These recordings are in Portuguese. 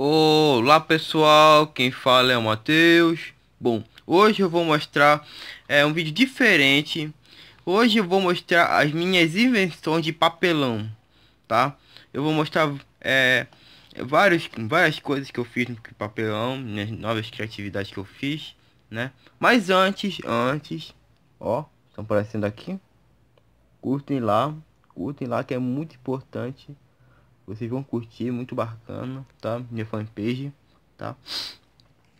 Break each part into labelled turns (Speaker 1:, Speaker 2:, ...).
Speaker 1: Olá pessoal, quem fala é o Matheus. Bom, hoje eu vou mostrar é, um vídeo diferente. Hoje eu vou mostrar as minhas invenções de papelão, tá? Eu vou mostrar é, vários, várias coisas que eu fiz no papelão, minhas novas criatividades que eu fiz, né? Mas antes, antes, ó, estão aparecendo aqui. Curtem lá, curtem lá que é muito importante vocês vão curtir, muito bacana, tá? Minha fanpage, tá?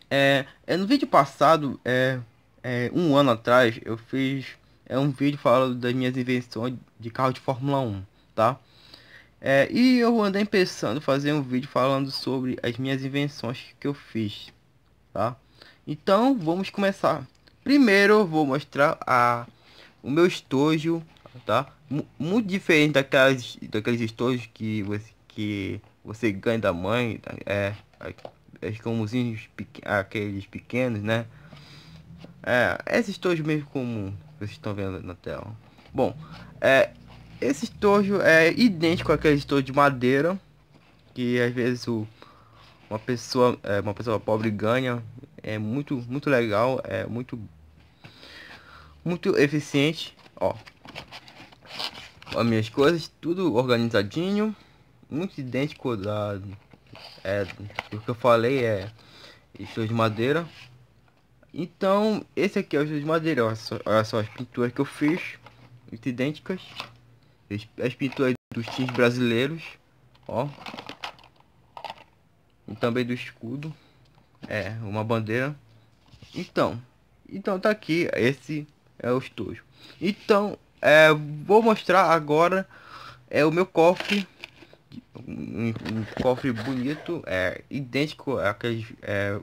Speaker 1: É, é no vídeo passado, é, é, um ano atrás, eu fiz é um vídeo falando das minhas invenções de carro de Fórmula 1, tá? É, e eu andei pensando fazer um vídeo falando sobre as minhas invenções que eu fiz, tá? Então, vamos começar. Primeiro, vou mostrar a, o meu estojo, tá? M muito diferente daquelas, daqueles estojos que você que você ganha da mãe, tá, é, as é, é comunzinhos aqueles pequenos, né? É, esses tojos meio comum que vocês estão vendo na tela. Bom, é, esse estojo é idêntico àquele estojo de madeira que às vezes o, uma pessoa é, uma pessoa pobre ganha é muito muito legal é muito muito eficiente ó as minhas coisas tudo organizadinho muito idêntico da, é, do que eu falei, é estilo de madeira. Então, esse aqui é o estilo de madeira, olha só, olha só, as pinturas que eu fiz, muito idênticas. As, as pinturas dos times brasileiros, ó. E também do escudo, é, uma bandeira. Então, então tá aqui, esse é o estojo. Então, é, vou mostrar agora é o meu cofre um, um, cofre bonito, é idêntico àqueles, é,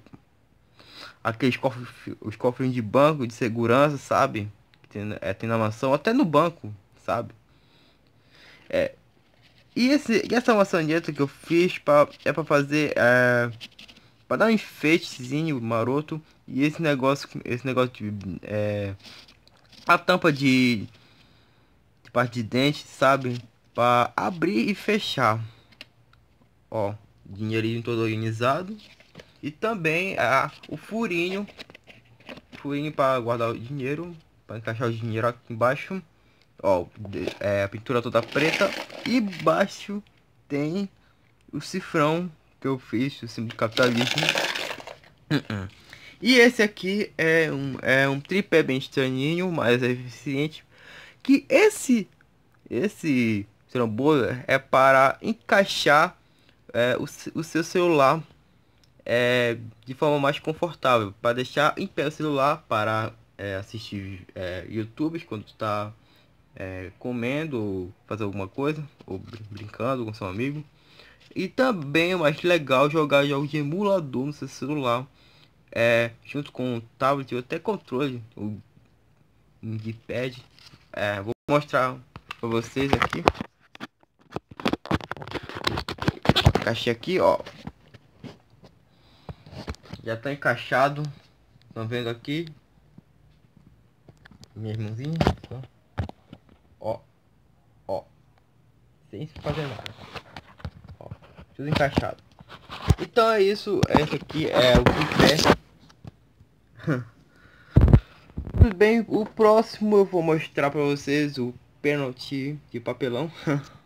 Speaker 1: àqueles cofres, os cofres de banco, de segurança, sabe? Tem, é, tem na mansão, até no banco, sabe? É, e, esse, e essa maçaneta que eu fiz pra, é para fazer, é, para dar um enfeitezinho maroto. E esse negócio, esse negócio de, é, a tampa de, de parte de dente, sabe? para abrir e fechar. Ó, dinheirinho todo organizado. E também a, o furinho. Furinho para guardar o dinheiro. Para encaixar o dinheiro aqui embaixo. Ó, é, a pintura toda preta. E baixo tem o cifrão que eu fiz, o símbolo de capitalismo. E esse aqui é um, é um tripé bem estranhinho, mas é eficiente. Que esse, esse boa é para encaixar é, o, o seu celular é, de forma mais confortável, para deixar em pé o celular para é, assistir é, quando está é, comendo ou fazer alguma coisa, ou brincando com seu amigo. E também mais legal é jogar jogos de emulador no seu celular, é, junto com o tablet ou até controle, o um pad É, vou mostrar para vocês aqui. encaixei aqui, ó. Já tá encaixado. Estão vendo aqui? Minhas mãozinhas. Ó. Ó. Sem fazer nada. Ó. Tudo encaixado. Então é isso. Esse aqui é o que é. Tudo bem. O próximo eu vou mostrar pra vocês o pênalti de papelão.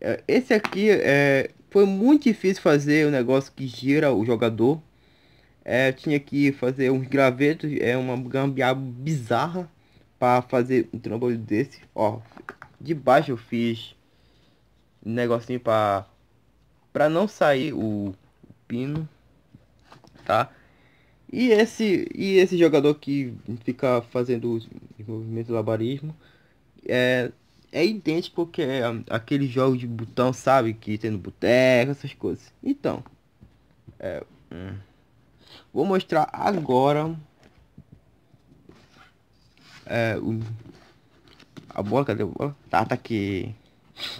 Speaker 1: É, esse aqui é, foi muito difícil fazer o um negócio que gira o jogador. É, tinha que fazer uns gravetos, é uma gambiarra bizarra para fazer um trambolho desse. Ó, de baixo eu fiz um negocinho para para não sair o, o pino, tá? E esse e esse jogador que fica fazendo os movimentos labarismo é é idêntico que é aquele jogo de botão, sabe? Que tem no boteco, essas coisas. Então, é, hum. vou mostrar agora é, o, a bola, cadê a bola? Tá, tá aqui.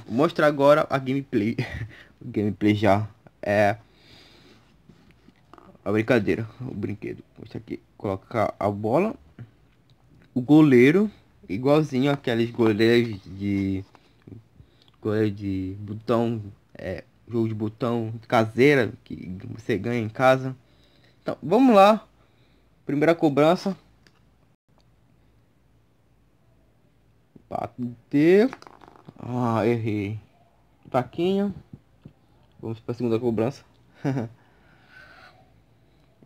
Speaker 1: Vou mostrar agora a gameplay. gameplay já é a brincadeira, o brinquedo. Vou mostrar aqui, colocar a bola, o goleiro Igualzinho aquelas goleiras de. Goleira de botão. É, jogo de botão caseira que você ganha em casa. Então, vamos lá. Primeira cobrança. Bateu. Ah, errei. Taquinho. Vamos para a segunda cobrança.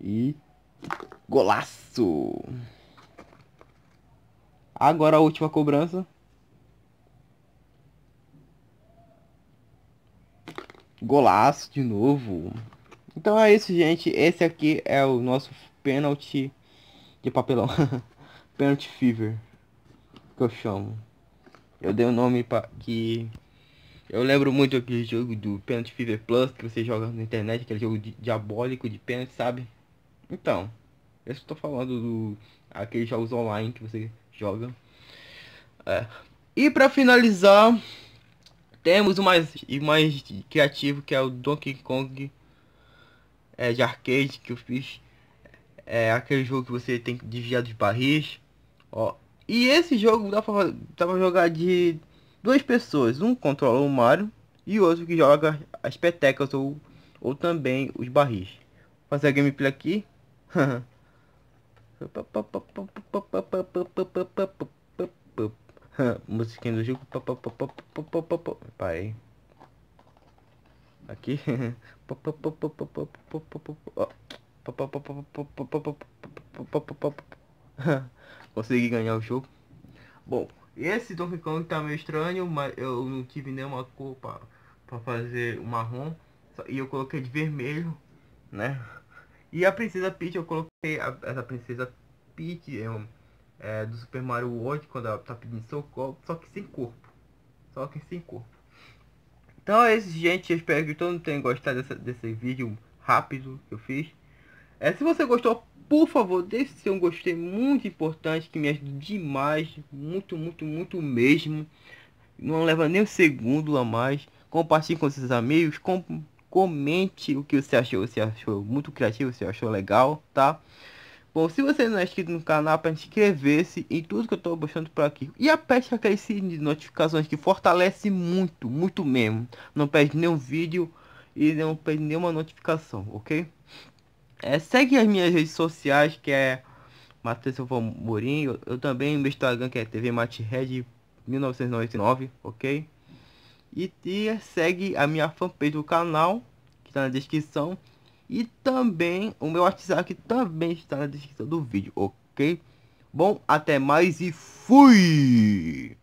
Speaker 1: e golaço! Agora a última cobrança. Golaço de novo. Então é isso, gente. Esse aqui é o nosso pênalti de papelão. pênalti fever. Que eu chamo. Eu dei o um nome para que... Eu lembro muito aquele jogo do Penalty Fever Plus que você joga na internet, aquele jogo diabólico de pênalti, sabe? Então, eu estou falando do aqueles jogos online que você joga. É. E para finalizar, temos o mais, e mais criativo que é o Donkey Kong é, de arcade que eu fiz. É aquele jogo que você tem que desviar dos barris. Ó. E esse jogo dá pra, dá pra jogar de duas pessoas. Um controla o Mario e outro que joga as petecas ou, ou também os barris. Vou fazer a gameplay aqui. Musiquinha do Gigo. Pai. Aqui. Consegui ganhar o jogo. Bom, esse Donkey Kong tá meio estranho, mas eu não tive nenhuma cor para fazer o marrom. E eu coloquei de vermelho, né? E a Princesa Peach, eu coloquei a, essa Princesa Peach é, é, do Super Mario World quando ela tá pedindo socorro, só que sem corpo. Só que sem corpo. Então é isso, gente. Eu espero que todo mundo tenha gostado dessa, desse vídeo rápido que eu fiz. É, se você gostou, por favor, deixe seu gostei muito importante que me ajuda demais. Muito, muito, muito mesmo. Não leva nem um segundo a mais. Compartilhe com seus amigos. Com... Comente o que você achou, você achou muito criativo, você achou legal, tá? Bom, se você não é inscrito no canal, para inscrever-se em tudo que eu estou postando por aqui. E aperte aquele sininho de notificações que fortalece muito, muito mesmo. Não perde nenhum vídeo e não perde nenhuma notificação, ok? É, segue as minhas redes sociais, que é Matheus Silva Eu, eu, também, meu Instagram, que é TV Mate Red 1999, ok? E, e segue a minha fanpage do canal, que está na descrição. E também o meu WhatsApp que também está na descrição do vídeo, ok? Bom, até mais e fui!